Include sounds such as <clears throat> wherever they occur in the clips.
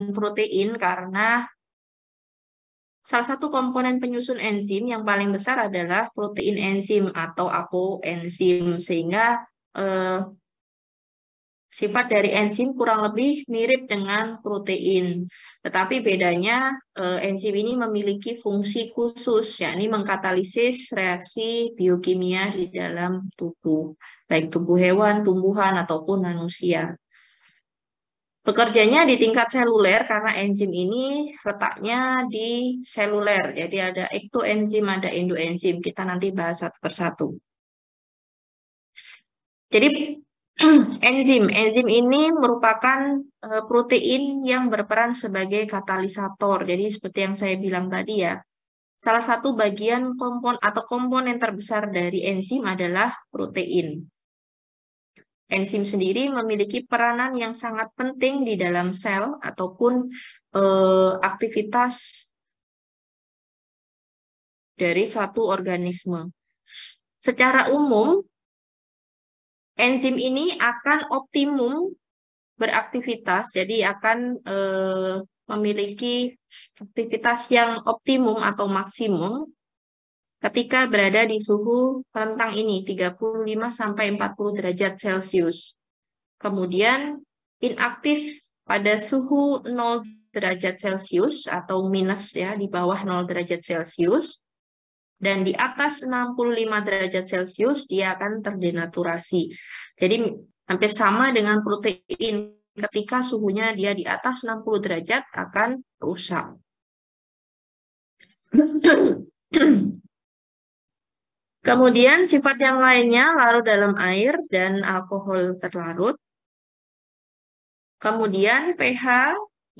protein karena salah satu komponen penyusun enzim yang paling besar adalah protein enzim atau apoenzim sehingga eh, sifat dari enzim kurang lebih mirip dengan protein tetapi bedanya eh, enzim ini memiliki fungsi khusus yakni mengkatalisis reaksi biokimia di dalam tubuh baik tubuh hewan, tumbuhan ataupun manusia. Bekerjanya di tingkat seluler karena enzim ini letaknya di seluler. Jadi ada ektoenzim, ada endoenzim. Kita nanti bahas satu persatu. Jadi <clears throat> enzim, enzim ini merupakan e, protein yang berperan sebagai katalisator. Jadi seperti yang saya bilang tadi ya, salah satu bagian kompon atau komponen terbesar dari enzim adalah protein. Enzim sendiri memiliki peranan yang sangat penting di dalam sel ataupun eh, aktivitas dari suatu organisme. Secara umum, enzim ini akan optimum beraktivitas, jadi akan eh, memiliki aktivitas yang optimum atau maksimum ketika berada di suhu rentang ini 35 sampai 40 derajat Celcius. Kemudian inaktif pada suhu 0 derajat Celcius atau minus ya di bawah 0 derajat Celcius dan di atas 65 derajat Celcius dia akan terdenaturasi. Jadi hampir sama dengan protein ketika suhunya dia di atas 60 derajat akan rusak. <clears throat> <clears throat> Kemudian sifat yang lainnya larut dalam air dan alkohol terlarut. Kemudian pH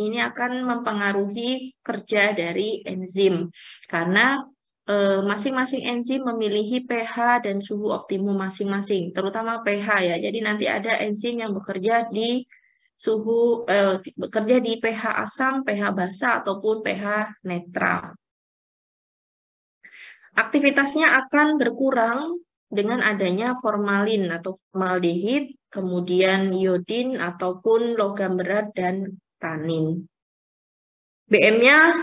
ini akan mempengaruhi kerja dari enzim karena eh, masing-masing e, enzim memiliki pH dan suhu optimum masing-masing, terutama pH ya. Jadi nanti ada enzim yang bekerja di suhu e, bekerja di pH asam, pH basa ataupun pH netral. Aktivitasnya akan berkurang dengan adanya formalin atau formaldehid, kemudian iodin ataupun logam berat dan tanin. BM-nya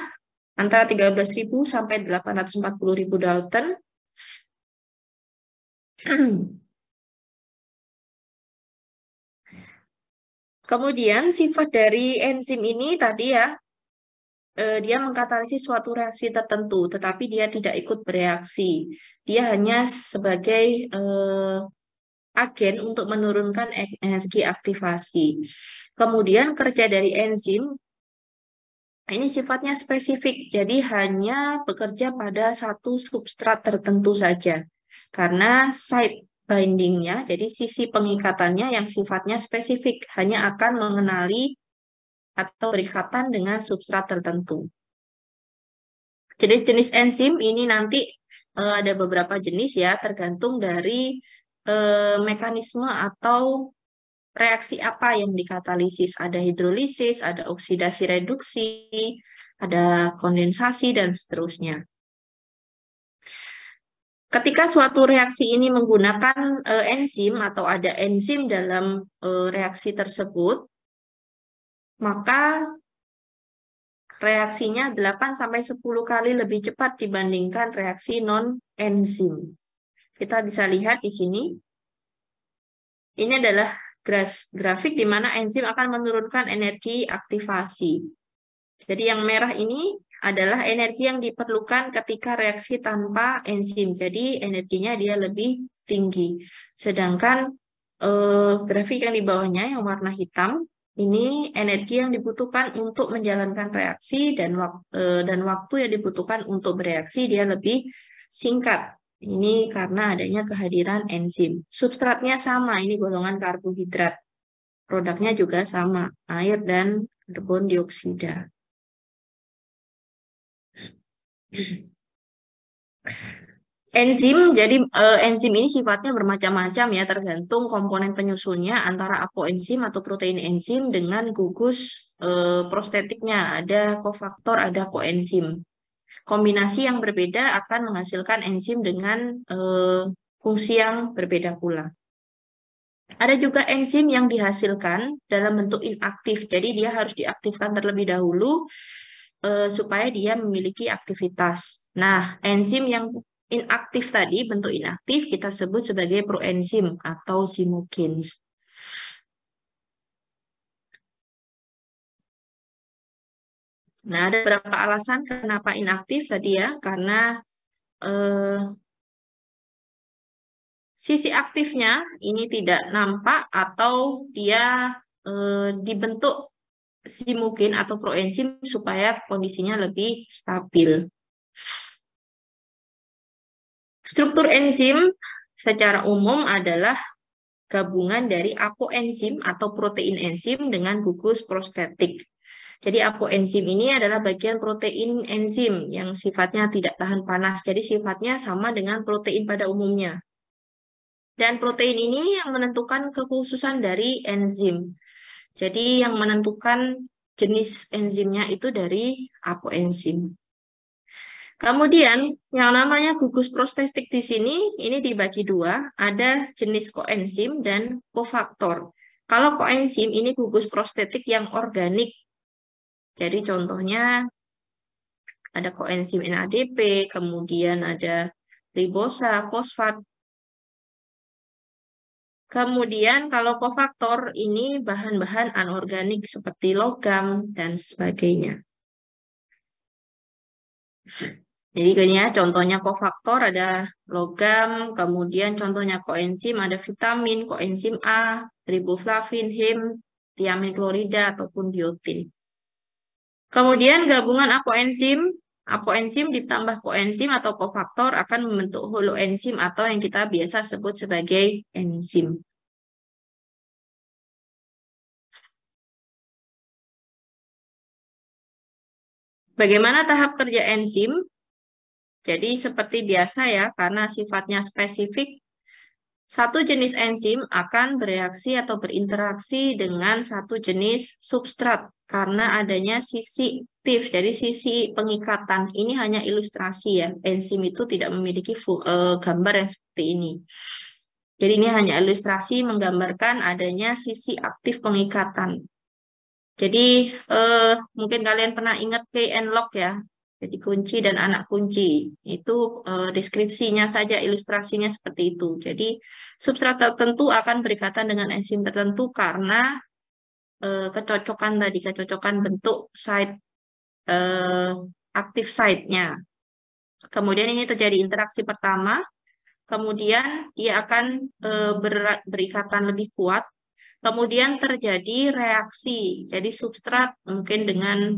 antara 13.000 sampai 840.000 Dalton. <clears throat> Kemudian sifat dari enzim ini tadi ya, Eh, dia mengkatalisis suatu reaksi tertentu, tetapi dia tidak ikut bereaksi. Dia hanya sebagai eh, agen untuk menurunkan energi aktivasi. Kemudian kerja dari enzim ini sifatnya spesifik, jadi hanya bekerja pada satu substrat tertentu saja. Karena site bindingnya, jadi sisi pengikatannya yang sifatnya spesifik, hanya akan mengenali atau berikatan dengan substrat tertentu. Jenis-jenis enzim ini nanti uh, ada beberapa jenis ya, tergantung dari uh, mekanisme atau reaksi apa yang dikatalisis. Ada hidrolisis, ada oksidasi reduksi, ada kondensasi, dan seterusnya. Ketika suatu reaksi ini menggunakan e, enzim atau ada enzim dalam e, reaksi tersebut, maka reaksinya 8 sampai 10 kali lebih cepat dibandingkan reaksi non enzim. Kita bisa lihat di sini. Ini adalah grafik di mana enzim akan menurunkan energi aktivasi. Jadi yang merah ini adalah energi yang diperlukan ketika reaksi tanpa enzim. Jadi energinya dia lebih tinggi. Sedangkan eh, grafik yang di bawahnya yang warna hitam ini energi yang dibutuhkan untuk menjalankan reaksi dan waktu, eh, dan waktu yang dibutuhkan untuk bereaksi dia lebih singkat. Ini karena adanya kehadiran enzim. Substratnya sama, ini golongan karbohidrat. Produknya juga sama, air dan karbon dioksida. <clears throat> Enzim, jadi eh, enzim ini sifatnya bermacam-macam ya, tergantung komponen penyusunnya antara apoenzim atau protein enzim dengan gugus eh, prostetiknya. Ada kofaktor, ada koenzim. Kombinasi yang berbeda akan menghasilkan enzim dengan eh, fungsi yang berbeda pula. Ada juga enzim yang dihasilkan dalam bentuk inaktif, jadi dia harus diaktifkan terlebih dahulu supaya dia memiliki aktivitas. Nah, enzim yang inaktif tadi, bentuk inaktif kita sebut sebagai proenzim atau simukins. Nah, ada beberapa alasan kenapa inaktif tadi ya, karena eh, sisi aktifnya ini tidak nampak atau dia eh, dibentuk si atau proenzim supaya kondisinya lebih stabil. Struktur enzim secara umum adalah gabungan dari apoenzim atau protein enzim dengan gugus prostetik. Jadi apoenzim ini adalah bagian protein enzim yang sifatnya tidak tahan panas. Jadi sifatnya sama dengan protein pada umumnya. Dan protein ini yang menentukan kekhususan dari enzim. Jadi yang menentukan jenis enzimnya itu dari apoenzim. Kemudian yang namanya gugus prostetik di sini ini dibagi dua, ada jenis koenzim dan kofaktor. Kalau koenzim ini gugus prostetik yang organik. Jadi contohnya ada koenzim NADP, kemudian ada ribosa, fosfat. Kemudian kalau kofaktor ini bahan-bahan anorganik seperti logam dan sebagainya. Jadi ya, contohnya kofaktor ada logam, kemudian contohnya koenzim ada vitamin, koenzim A, riboflavin, hem, tiamin klorida ataupun biotin. Kemudian gabungan apoenzim, apoenzim ditambah koenzim atau kofaktor akan membentuk holoenzim atau yang kita biasa sebut sebagai enzim. Bagaimana tahap kerja enzim? Jadi seperti biasa ya, karena sifatnya spesifik, satu jenis enzim akan bereaksi atau berinteraksi dengan satu jenis substrat karena adanya sisi aktif, jadi sisi pengikatan. Ini hanya ilustrasi ya, enzim itu tidak memiliki e, gambar yang seperti ini. Jadi ini hanya ilustrasi menggambarkan adanya sisi aktif pengikatan. Jadi eh, mungkin kalian pernah ingat KN lock ya, jadi kunci dan anak kunci itu e, deskripsinya saja ilustrasinya seperti itu. Jadi substrat tertentu akan berikatan dengan enzim tertentu karena e, kecocokan tadi kecocokan bentuk site e, aktif site-nya. Kemudian ini terjadi interaksi pertama, kemudian dia akan e, ber, berikatan lebih kuat kemudian terjadi reaksi. Jadi substrat mungkin dengan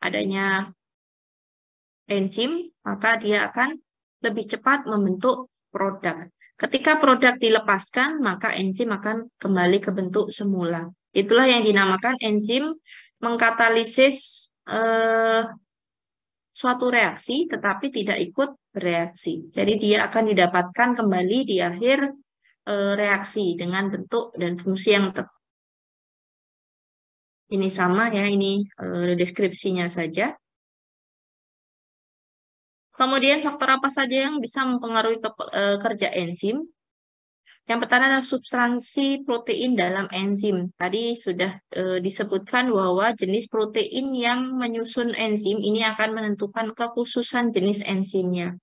adanya enzim, maka dia akan lebih cepat membentuk produk. Ketika produk dilepaskan, maka enzim akan kembali ke bentuk semula. Itulah yang dinamakan enzim mengkatalisis eh, suatu reaksi, tetapi tidak ikut bereaksi. Jadi dia akan didapatkan kembali di akhir eh, reaksi dengan bentuk dan fungsi yang tepat. Ini sama ya, ini eh, deskripsinya saja. Kemudian faktor apa saja yang bisa mempengaruhi ke, e, kerja enzim? Yang pertama adalah substansi protein dalam enzim. Tadi sudah e, disebutkan bahwa jenis protein yang menyusun enzim ini akan menentukan kekhususan jenis enzimnya.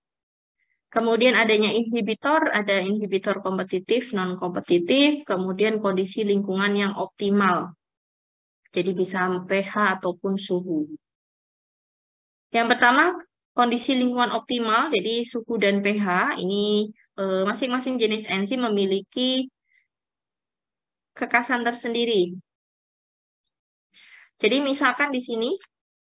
Kemudian adanya inhibitor, ada inhibitor kompetitif, non-kompetitif, kemudian kondisi lingkungan yang optimal. Jadi bisa pH ataupun suhu. Yang pertama, kondisi lingkungan optimal, jadi suhu dan pH, ini eh, masing-masing jenis enzim memiliki kekasan tersendiri. Jadi misalkan di sini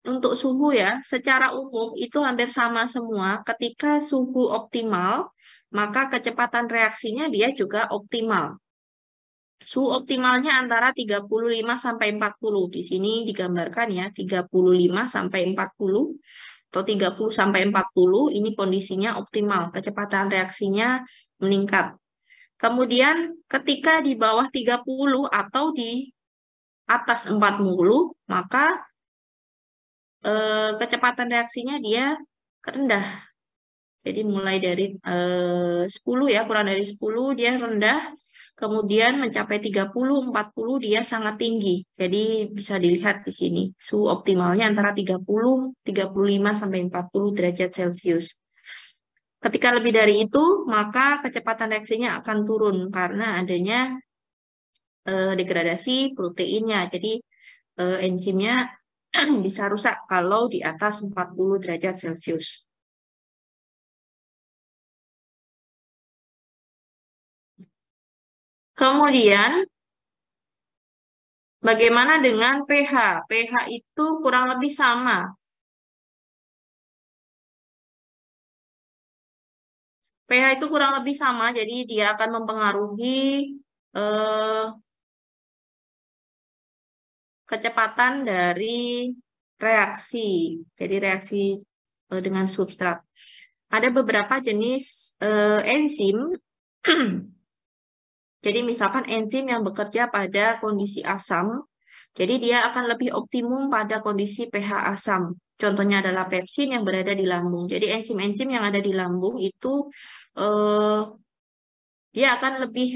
untuk suhu ya, secara umum itu hampir sama semua. Ketika suhu optimal, maka kecepatan reaksinya dia juga optimal. Suhu optimalnya antara 35 sampai 40. Di sini digambarkan ya, 35 sampai 40 atau 30 sampai 40 ini kondisinya optimal, kecepatan reaksinya meningkat. Kemudian ketika di bawah 30 atau di atas 40, maka eh, kecepatan reaksinya dia rendah. Jadi mulai dari eh, 10 ya, kurang dari 10 dia rendah, kemudian mencapai 30-40 dia sangat tinggi. Jadi bisa dilihat di sini, suhu optimalnya antara 30, 35 sampai 40 derajat Celcius. Ketika lebih dari itu, maka kecepatan reaksinya akan turun karena adanya eh, degradasi proteinnya. Jadi eh, enzimnya <clears throat> bisa rusak kalau di atas 40 derajat Celcius. Kemudian, bagaimana dengan pH? pH itu kurang lebih sama. pH itu kurang lebih sama, jadi dia akan mempengaruhi eh, kecepatan dari reaksi. Jadi reaksi eh, dengan substrat. Ada beberapa jenis eh, enzim <clears throat> Jadi misalkan enzim yang bekerja pada kondisi asam, jadi dia akan lebih optimum pada kondisi pH asam. Contohnya adalah pepsin yang berada di lambung. Jadi enzim-enzim yang ada di lambung itu eh, dia akan lebih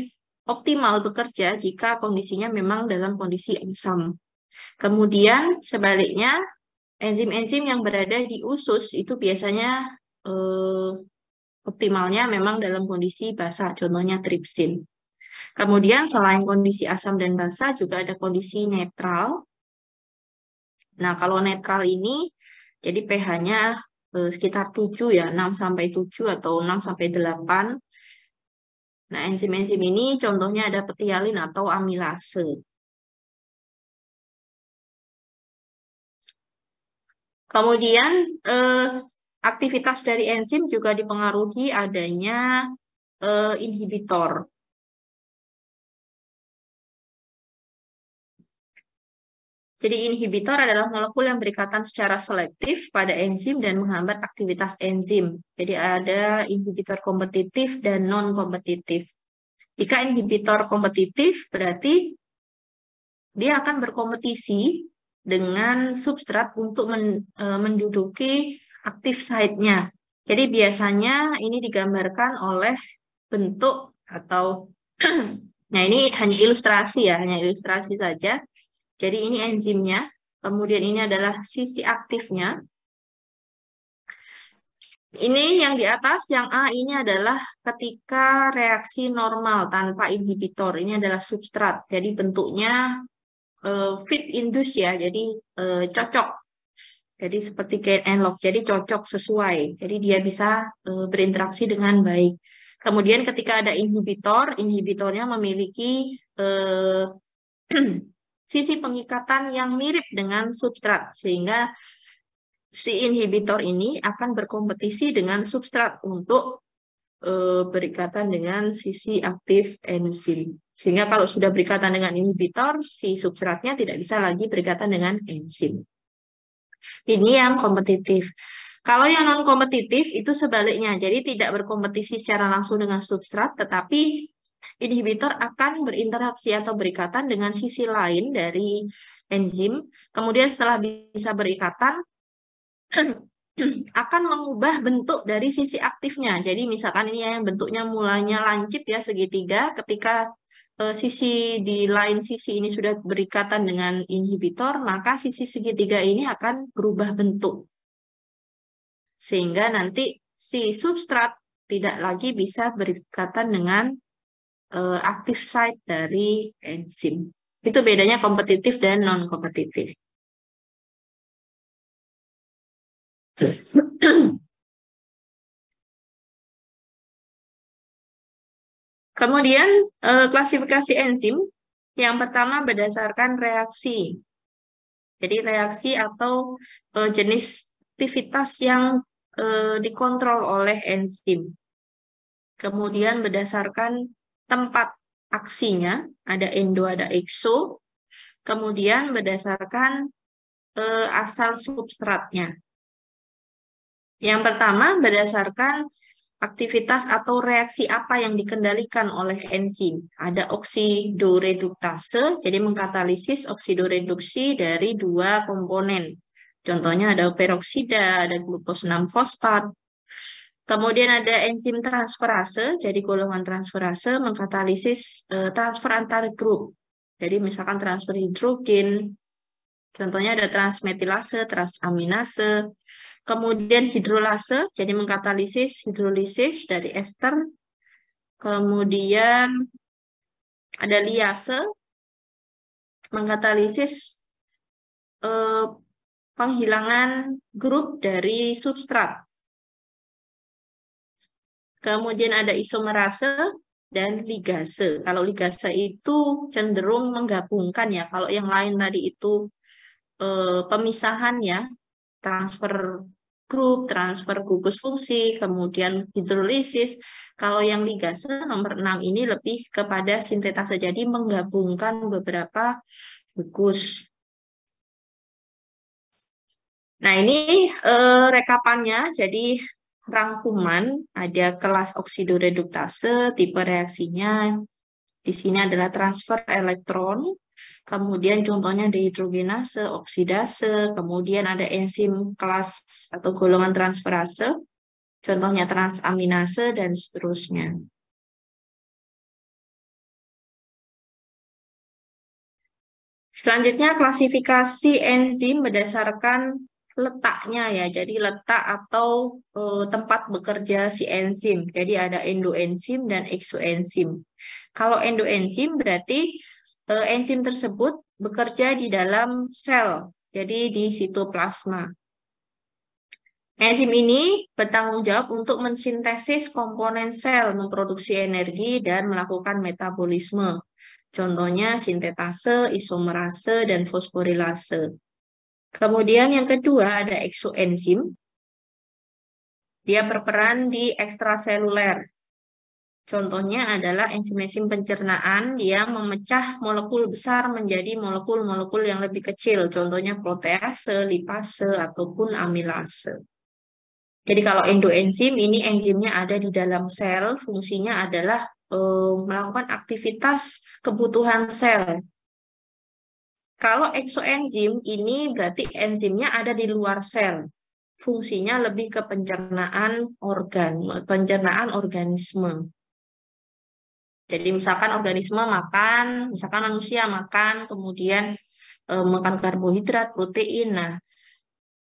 optimal bekerja jika kondisinya memang dalam kondisi asam. Kemudian sebaliknya enzim-enzim yang berada di usus itu biasanya eh, optimalnya memang dalam kondisi basah, contohnya tripsin. Kemudian selain kondisi asam dan basa juga ada kondisi netral. Nah, kalau netral ini jadi pH-nya eh, sekitar 7 ya, 6 sampai 7 atau 6 sampai 8. Nah, enzim-enzim ini contohnya ada petialin atau amilase. Kemudian eh, aktivitas dari enzim juga dipengaruhi adanya eh, inhibitor. Jadi inhibitor adalah molekul yang berikatan secara selektif pada enzim dan menghambat aktivitas enzim. Jadi ada inhibitor kompetitif dan non-kompetitif. Jika inhibitor kompetitif berarti dia akan berkompetisi dengan substrat untuk e, menduduki aktif site-nya. Jadi biasanya ini digambarkan oleh bentuk atau <clears throat> nah ini hanya ilustrasi ya, hanya ilustrasi saja jadi ini enzimnya, kemudian ini adalah sisi aktifnya. Ini yang di atas, yang A ini adalah ketika reaksi normal tanpa inhibitor. Ini adalah substrat, jadi bentuknya uh, fit indus ya, jadi uh, cocok. Jadi seperti gate and lock, jadi cocok sesuai. Jadi dia bisa uh, berinteraksi dengan baik. Kemudian ketika ada inhibitor, inhibitornya memiliki uh, <clears throat> sisi pengikatan yang mirip dengan substrat sehingga si inhibitor ini akan berkompetisi dengan substrat untuk eh, berikatan dengan sisi aktif enzim. Sehingga kalau sudah berikatan dengan inhibitor, si substratnya tidak bisa lagi berikatan dengan enzim. Ini yang kompetitif. Kalau yang non kompetitif itu sebaliknya, jadi tidak berkompetisi secara langsung dengan substrat, tetapi inhibitor akan berinteraksi atau berikatan dengan sisi lain dari enzim. Kemudian setelah bisa berikatan, <clears throat> akan mengubah bentuk dari sisi aktifnya. Jadi misalkan ini ya, yang bentuknya mulanya lancip ya segitiga, ketika eh, sisi di lain sisi ini sudah berikatan dengan inhibitor, maka sisi segitiga ini akan berubah bentuk. Sehingga nanti si substrat tidak lagi bisa berikatan dengan uh, active site dari enzim. Itu bedanya kompetitif dan non kompetitif. Kemudian uh, klasifikasi enzim yang pertama berdasarkan reaksi. Jadi reaksi atau uh, jenis aktivitas yang dikontrol oleh enzim. Kemudian berdasarkan tempat aksinya, ada endo, ada exo, kemudian berdasarkan eh, asal substratnya. Yang pertama, berdasarkan aktivitas atau reaksi apa yang dikendalikan oleh enzim. Ada oksidoreduktase, jadi mengkatalisis oksidoreduksi dari dua komponen. Contohnya ada peroksida, ada glukos 6-fosfat. Kemudian ada enzim transferase, jadi golongan transferase mengkatalisis eh, transfer antar grup. Jadi misalkan transfer hidrogen, contohnya ada transmetilase, transaminase, kemudian hidrolase, jadi mengkatalisis hidrolisis dari ester, kemudian ada liase, mengkatalisis eh, penghilangan grup dari substrat kemudian ada isomerase dan ligase. Kalau ligase itu cenderung menggabungkan ya, kalau yang lain tadi itu pemisahannya, pemisahan ya, transfer grup, transfer gugus fungsi, kemudian hidrolisis. Kalau yang ligase nomor 6 ini lebih kepada sintetase, jadi menggabungkan beberapa gugus. Nah, ini e, rekapannya. Jadi, rangkuman ada kelas oksidoreduktase, tipe reaksinya. Di sini adalah transfer elektron, kemudian contohnya dehidrogenase, oksidase, kemudian ada enzim kelas atau golongan transferase, contohnya transaminase, dan seterusnya. Selanjutnya, klasifikasi enzim berdasarkan letaknya ya, jadi letak atau e, tempat bekerja si enzim. Jadi ada endoenzim dan exoenzim Kalau endoenzim berarti e, enzim tersebut bekerja di dalam sel, jadi di sitoplasma. Enzim ini bertanggung jawab untuk mensintesis komponen sel, memproduksi energi, dan melakukan metabolisme. Contohnya sintetase, isomerase, dan fosforilase. Kemudian yang kedua ada exoenzim. Dia berperan di ekstraseluler. Contohnya adalah enzim-enzim pencernaan yang memecah molekul besar menjadi molekul-molekul yang lebih kecil. Contohnya protease, lipase, ataupun amilase. Jadi kalau endoenzim ini enzimnya ada di dalam sel, fungsinya adalah e, melakukan aktivitas kebutuhan sel kalau exoenzim ini berarti enzimnya ada di luar sel. Fungsinya lebih ke pencernaan organ, pencernaan organisme. Jadi misalkan organisme makan, misalkan manusia makan, kemudian e, makan karbohidrat, protein. Nah,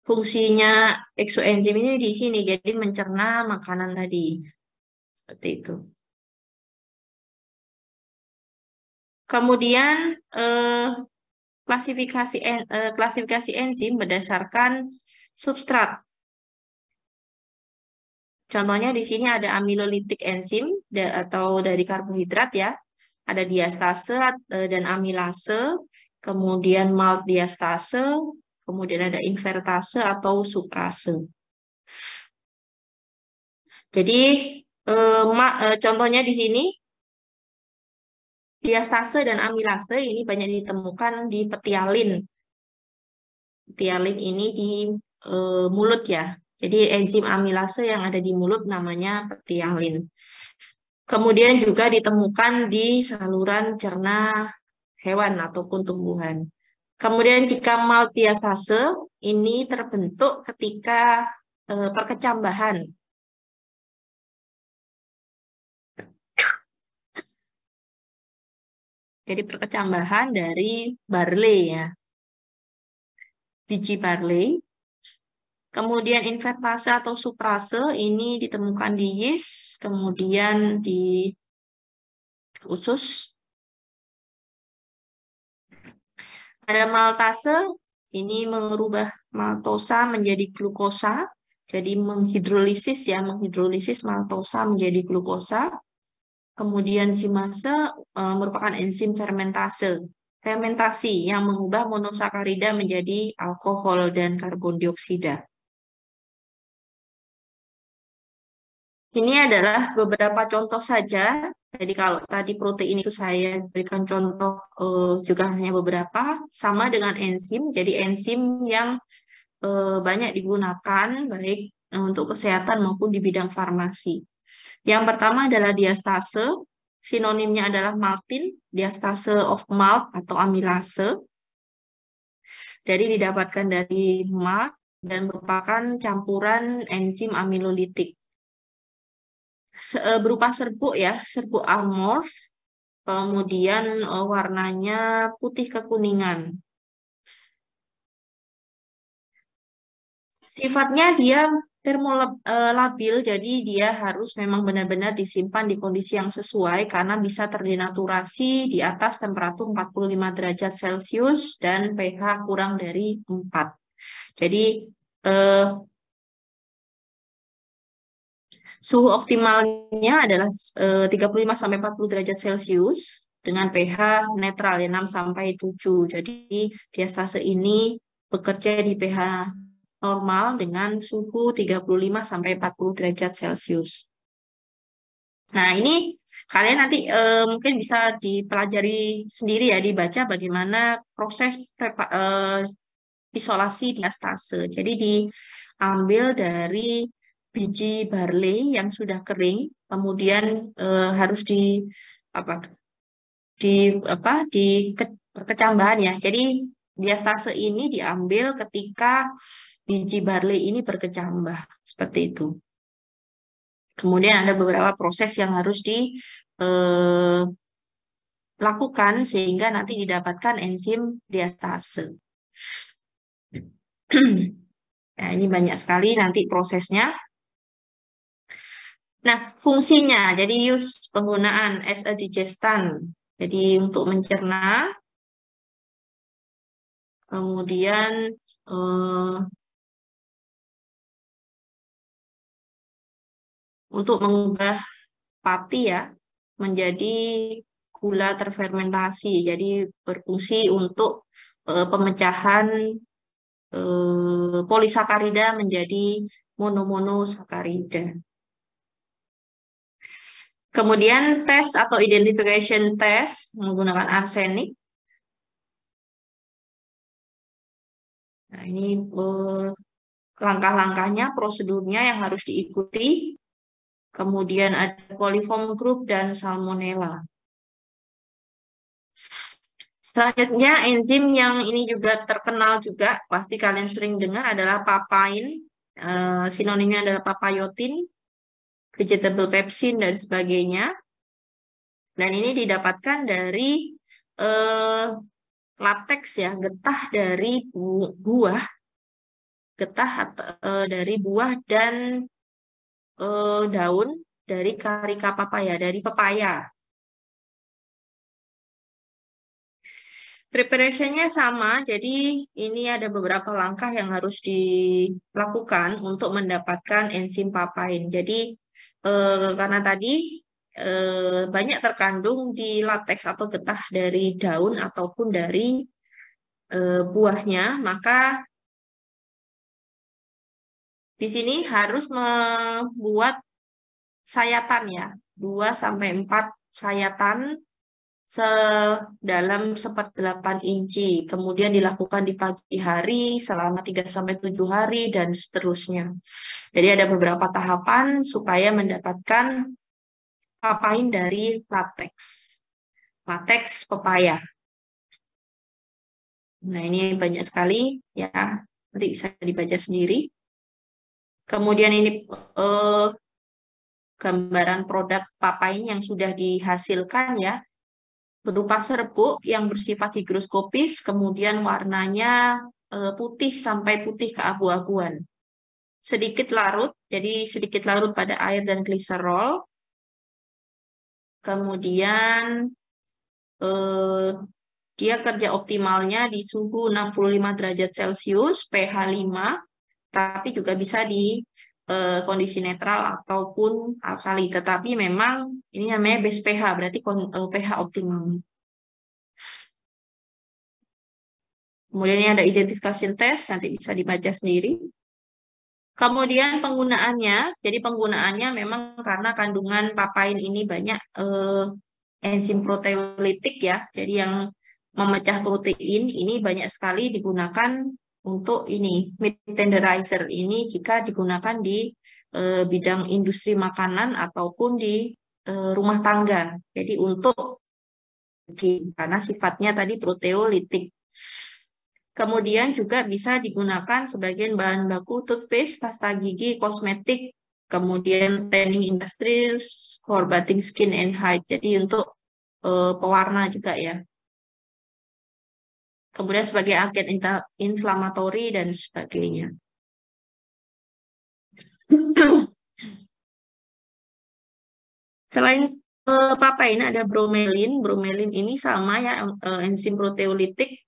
fungsinya exoenzim ini di sini, jadi mencerna makanan tadi. Seperti itu. Kemudian eh, klasifikasi en, eh, klasifikasi enzim berdasarkan substrat. Contohnya di sini ada amilolitik enzim da, atau dari karbohidrat ya. Ada diastase eh, dan amilase, kemudian malt diastase, kemudian ada invertase atau suprase. Jadi eh, eh, contohnya di sini Diastase dan amilase ini banyak ditemukan di petialin. Petialin ini di e, mulut ya. Jadi enzim amilase yang ada di mulut namanya petialin. Kemudian juga ditemukan di saluran cerna hewan ataupun tumbuhan. Kemudian jika maltiasase ini terbentuk ketika e, perkecambahan Jadi perkecambahan dari barley ya. Biji barley. Kemudian invertase atau suprase ini ditemukan di yeast, kemudian di usus. Ada maltase, ini mengubah maltosa menjadi glukosa, jadi menghidrolisis ya, menghidrolisis maltosa menjadi glukosa. Kemudian simase uh, merupakan enzim fermentase, fermentasi yang mengubah monosakarida menjadi alkohol dan karbon dioksida. Ini adalah beberapa contoh saja. Jadi kalau tadi protein itu saya berikan contoh uh, juga hanya beberapa, sama dengan enzim. Jadi enzim yang uh, banyak digunakan baik eh, untuk kesehatan maupun di bidang farmasi. Yang pertama adalah diastase, sinonimnya adalah maltin, diastase of malt atau amilase. Jadi didapatkan dari malt dan merupakan campuran enzim amilolitik. Eh, berupa serbuk ya, serbuk amorf, kemudian eh, warnanya putih kekuningan. Sifatnya dia termolabil, eh, jadi dia harus memang benar-benar disimpan di kondisi yang sesuai karena bisa terdenaturasi di atas temperatur 45 derajat Celcius dan pH kurang dari 4. Jadi eh, suhu optimalnya adalah eh, 35 sampai 40 derajat Celcius dengan pH netral ya 6 sampai 7. Jadi diastase ini bekerja di pH normal dengan suhu 35 sampai 40 derajat Celcius. Nah, ini kalian nanti e, mungkin bisa dipelajari sendiri ya dibaca bagaimana proses prepa, e, isolasi diastase. Jadi diambil dari biji barley yang sudah kering, kemudian e, harus di apa di apa di ke, kecambahan ya. Jadi diastase ini diambil ketika Biji barley ini berkecambah seperti itu. Kemudian ada beberapa proses yang harus dilakukan eh, sehingga nanti didapatkan enzim diastase. <clears throat> nah, ini banyak sekali nanti prosesnya. Nah, fungsinya jadi use penggunaan as a digestant. Jadi untuk mencerna. Kemudian eh, untuk mengubah pati ya menjadi gula terfermentasi. Jadi berfungsi untuk e, pemecahan e, polisakarida menjadi monomonosakarida. Kemudian tes atau identification test menggunakan arsenik. Nah, ini eh, langkah-langkahnya, prosedurnya yang harus diikuti Kemudian ada coliform group dan salmonella. Selanjutnya enzim yang ini juga terkenal juga, pasti kalian sering dengar adalah papain. Eh, sinonimnya adalah papayotin, vegetable pepsin, dan sebagainya. Dan ini didapatkan dari e, latex ya, getah dari buah, getah atau, eh, dari buah dan eh, daun dari karika papaya, dari pepaya. Preparationnya sama, jadi ini ada beberapa langkah yang harus dilakukan untuk mendapatkan enzim papain. Jadi eh, karena tadi eh, banyak terkandung di lateks atau getah dari daun ataupun dari eh, buahnya, maka di sini harus membuat sayatan ya, 2 sampai 4 sayatan sedalam 8 inci, kemudian dilakukan di pagi hari selama 3 sampai 7 hari dan seterusnya. Jadi ada beberapa tahapan supaya mendapatkan papain dari latex latex pepaya. Nah, ini banyak sekali ya. Nanti bisa dibaca sendiri. Kemudian ini eh, gambaran produk papain yang sudah dihasilkan ya, berupa serbuk yang bersifat higroskopis, kemudian warnanya eh, putih sampai putih keabu-abuan. Sedikit larut, jadi sedikit larut pada air dan gliserol. Kemudian eh, dia kerja optimalnya di suhu 65 derajat Celcius, pH 5, tapi juga bisa di eh, kondisi netral ataupun alkali. Tetapi memang ini namanya base pH, berarti eh, pH optimal. Kemudian ini ada identifikasi tes, nanti bisa dibaca sendiri. Kemudian penggunaannya, jadi penggunaannya memang karena kandungan papain ini banyak eh, enzim proteolitik ya, jadi yang memecah protein ini banyak sekali digunakan untuk ini meat tenderizer ini jika digunakan di e, bidang industri makanan ataupun di e, rumah tangga. Jadi untuk karena sifatnya tadi proteolitik. Kemudian juga bisa digunakan sebagai bahan baku toothpaste, pasta gigi, kosmetik, kemudian tanning industry, for bathing skin and hide. Jadi untuk e, pewarna juga ya kemudian sebagai agen inflamatori dan sebagainya. <coughs> Selain eh, papain ada bromelin. Bromelin ini sama ya eh, enzim proteolitik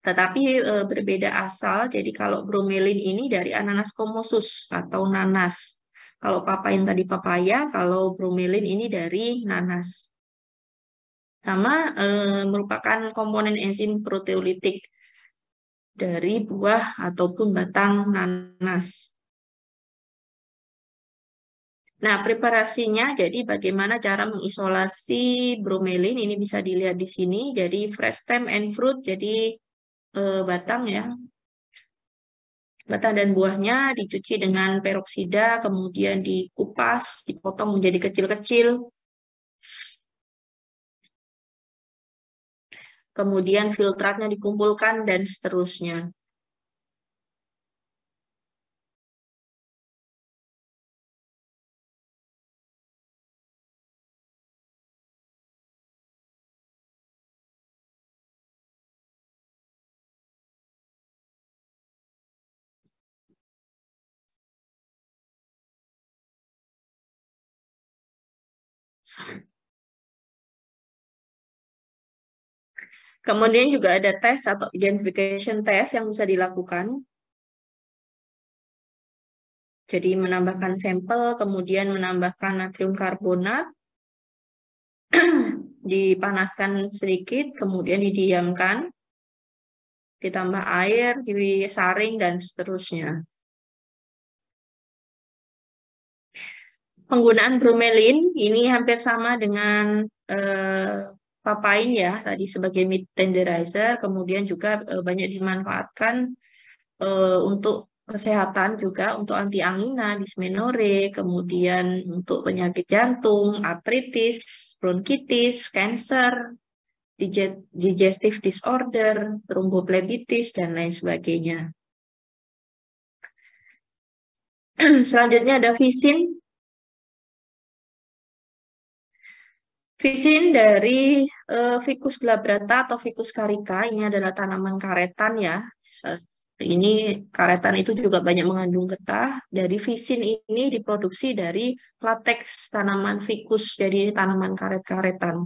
tetapi e, berbeda asal. Jadi kalau bromelin ini dari Ananas komosus atau nanas. Kalau papain tadi papaya, kalau bromelin ini dari nanas sama e, merupakan komponen enzim proteolitik dari buah ataupun batang nanas. Nah, preparasinya jadi bagaimana cara mengisolasi bromelin ini bisa dilihat di sini. Jadi fresh stem and fruit jadi e, batang ya. Batang dan buahnya dicuci dengan peroksida kemudian dikupas, dipotong menjadi kecil-kecil. kemudian filtratnya dikumpulkan, dan seterusnya. Kemudian juga ada tes atau identification test yang bisa dilakukan. Jadi menambahkan sampel, kemudian menambahkan natrium karbonat, <clears throat> dipanaskan sedikit, kemudian didiamkan, ditambah air, disaring, dan seterusnya. Penggunaan bromelin ini hampir sama dengan eh, papain ya tadi sebagai meat tenderizer, kemudian juga e, banyak dimanfaatkan e, untuk kesehatan juga untuk anti angina, dismenore, kemudian untuk penyakit jantung, artritis, bronkitis, kanker, digestive disorder, tromboplebitis dan lain sebagainya. <clears throat> Selanjutnya ada visin. Visin dari uh, Ficus glabrata atau Ficus carica ini adalah tanaman karetan ya. Ini karetan itu juga banyak mengandung getah. Dari visin ini diproduksi dari latex tanaman ficus, jadi tanaman karet-karetan.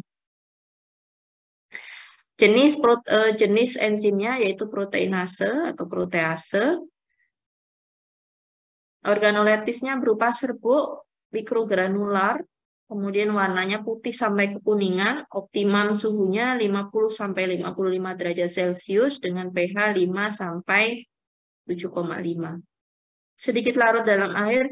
Jenis pro, uh, jenis enzimnya yaitu proteinase atau protease. Organoleptisnya berupa serbuk mikrogranular Kemudian warnanya putih sampai kekuningan, optimum suhunya 50 sampai 55 derajat Celcius dengan pH 5 sampai 7,5. Sedikit larut dalam air.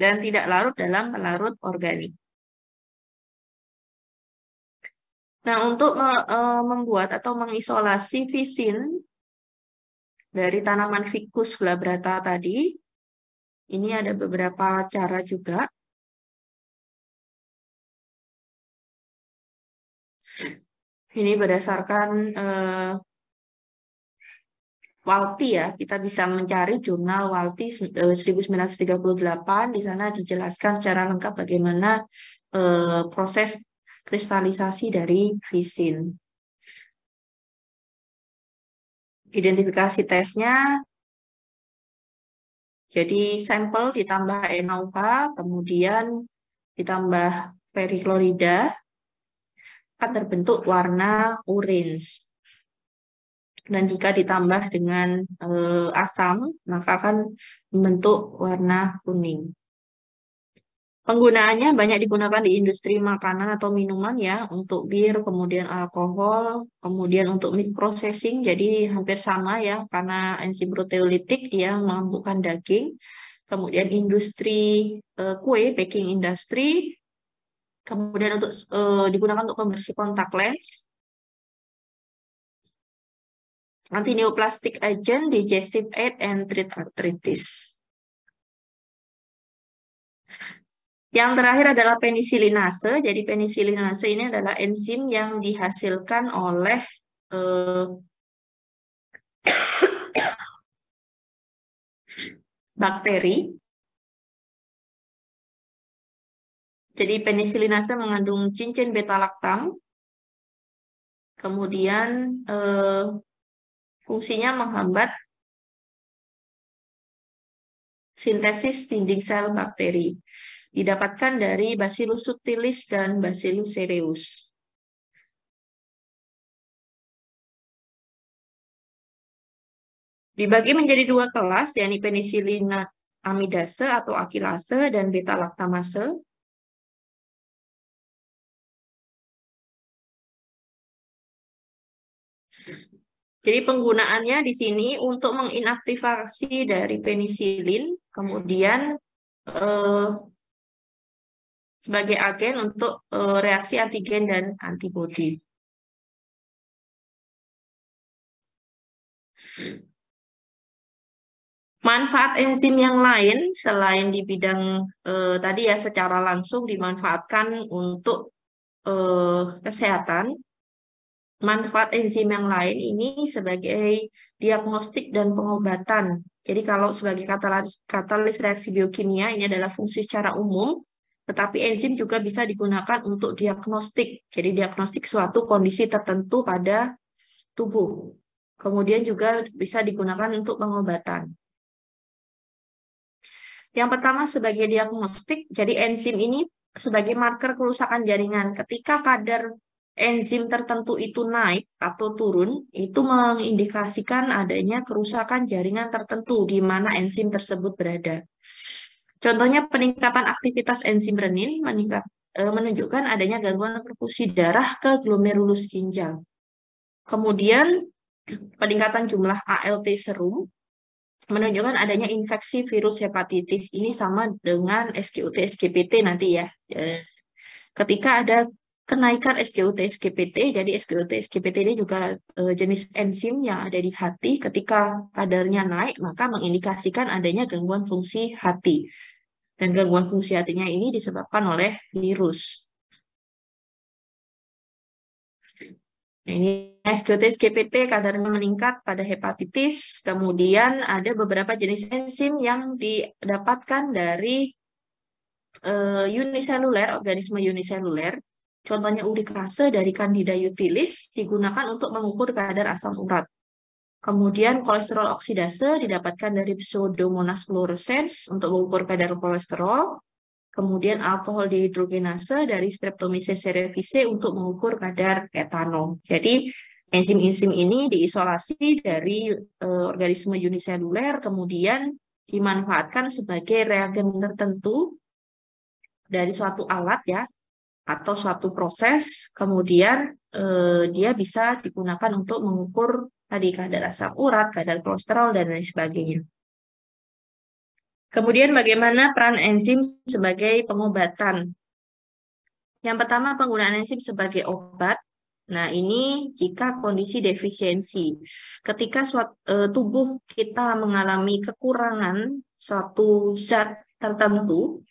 Dan tidak larut dalam pelarut organik. Nah, untuk e, membuat atau mengisolasi visin dari tanaman ficus glabrata tadi, ini ada beberapa cara juga. Ini berdasarkan e, Walti ya, kita bisa mencari jurnal Walti 1938, e, di sana dijelaskan secara lengkap bagaimana proses kristalisasi dari visin. Identifikasi tesnya, jadi sampel ditambah NaOH, kemudian ditambah periklorida, akan terbentuk warna orange. Dan jika ditambah dengan e, asam, maka akan membentuk warna kuning. Penggunaannya banyak digunakan di industri makanan atau minuman ya, untuk bir, kemudian alkohol, kemudian untuk meat processing, jadi hampir sama ya, karena enzim proteolitik dia melambungkan daging. Kemudian industri uh, kue, baking industry, kemudian untuk uh, digunakan untuk pembersih kontak lens. anti neoplastic agent, digestive aid, and treat arthritis. Yang terakhir adalah penisilinase. Jadi penisilinase ini adalah enzim yang dihasilkan oleh eh, <coughs> bakteri. Jadi penisilinase mengandung cincin beta-laktam. Kemudian eh, fungsinya menghambat sintesis dinding sel bakteri didapatkan dari Bacillus subtilis dan Bacillus cereus. Dibagi menjadi dua kelas, yakni penicillin amidase atau akilase dan beta-laktamase. Jadi penggunaannya di sini untuk menginaktivasi dari penisilin, kemudian eh, sebagai agen untuk eh, reaksi antigen dan antibodi. Manfaat enzim yang lain selain di bidang eh, tadi ya secara langsung dimanfaatkan untuk eh, kesehatan, manfaat enzim yang lain ini sebagai diagnostik dan pengobatan. Jadi kalau sebagai katalis, katalis reaksi biokimia ini adalah fungsi secara umum tetapi enzim juga bisa digunakan untuk diagnostik. Jadi diagnostik suatu kondisi tertentu pada tubuh. Kemudian juga bisa digunakan untuk pengobatan. Yang pertama sebagai diagnostik, jadi enzim ini sebagai marker kerusakan jaringan. Ketika kadar enzim tertentu itu naik atau turun, itu mengindikasikan adanya kerusakan jaringan tertentu di mana enzim tersebut berada. Contohnya peningkatan aktivitas enzim renin meningkat, e, menunjukkan adanya gangguan perfusi darah ke glomerulus ginjal. Kemudian peningkatan jumlah ALT serum menunjukkan adanya infeksi virus hepatitis ini sama dengan SGUT SGPT nanti ya. E, ketika ada kenaikan SKUT, SGPT jadi SKUT, SGPT ini juga e, jenis enzim yang ada di hati ketika kadarnya naik maka mengindikasikan adanya gangguan fungsi hati dan gangguan fungsi hatinya ini disebabkan oleh virus nah, ini SGOT SGPT kadarnya meningkat pada hepatitis kemudian ada beberapa jenis enzim yang didapatkan dari unit eh, uniseluler organisme uniseluler Contohnya urikase dari Candida utilis digunakan untuk mengukur kadar asam urat. Kemudian kolesterol oksidase didapatkan dari Pseudomonas fluorescens untuk mengukur kadar kolesterol. Kemudian alkohol dehidrogenase dari Streptomyces cerevisiae untuk mengukur kadar etanol. Jadi enzim-enzim ini diisolasi dari e, organisme uniseluler kemudian dimanfaatkan sebagai reagen tertentu dari suatu alat ya atau suatu proses, kemudian eh, dia bisa digunakan untuk mengukur tadi kadar asam urat, kadar kolesterol, dan lain sebagainya. Kemudian bagaimana peran enzim sebagai pengobatan? Yang pertama penggunaan enzim sebagai obat. Nah, ini jika kondisi defisiensi. Ketika suatu, e, eh, tubuh kita mengalami kekurangan suatu zat tertentu,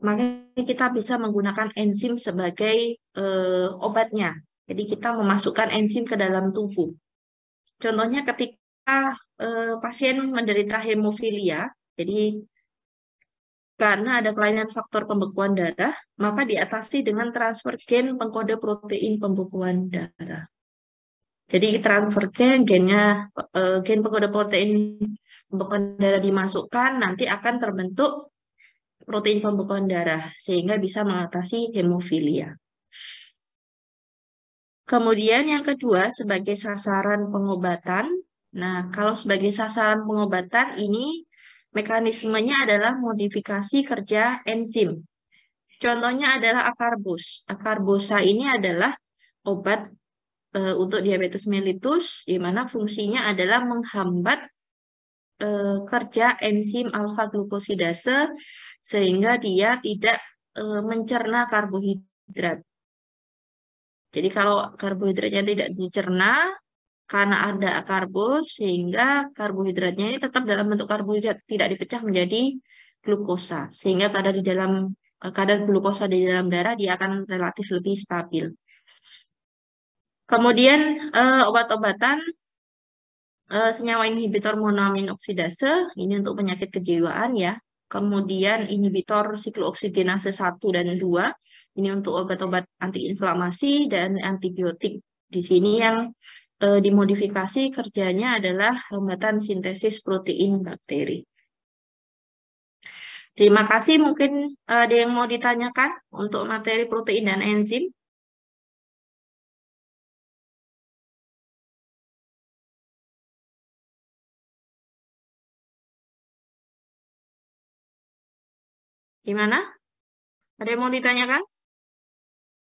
makanya kita bisa menggunakan enzim sebagai eh, obatnya. Jadi kita memasukkan enzim ke dalam tubuh. Contohnya ketika eh, pasien menderita hemofilia, jadi karena ada kelainan faktor pembekuan darah, maka diatasi dengan transfer gen pengkode protein pembekuan darah. Jadi transfer gen, gennya, eh, gen pengkode protein pembekuan darah dimasukkan, nanti akan terbentuk protein pembekuan darah sehingga bisa mengatasi hemofilia. Kemudian yang kedua sebagai sasaran pengobatan. Nah, kalau sebagai sasaran pengobatan ini mekanismenya adalah modifikasi kerja enzim. Contohnya adalah akarbus. Akarbosa ini adalah obat e, untuk diabetes mellitus di mana fungsinya adalah menghambat Eh, kerja enzim alfa glukosidase sehingga dia tidak eh, mencerna karbohidrat. Jadi kalau karbohidratnya tidak dicerna karena ada karbo sehingga karbohidratnya ini tetap dalam bentuk karbohidrat tidak dipecah menjadi glukosa sehingga pada di dalam eh, kadar glukosa di dalam darah dia akan relatif lebih stabil. Kemudian obat-obatan Eh, senyawa inhibitor monoamin oksidase ini untuk penyakit kejiwaan ya. Kemudian inhibitor siklooksidinase 1 dan 2 ini untuk obat-obat antiinflamasi dan antibiotik. Di sini yang e, dimodifikasi kerjanya adalah hambatan sintesis protein bakteri. Terima kasih. Mungkin eh, ada yang mau ditanyakan untuk materi protein dan enzim. Gimana? Ada yang mau ditanyakan?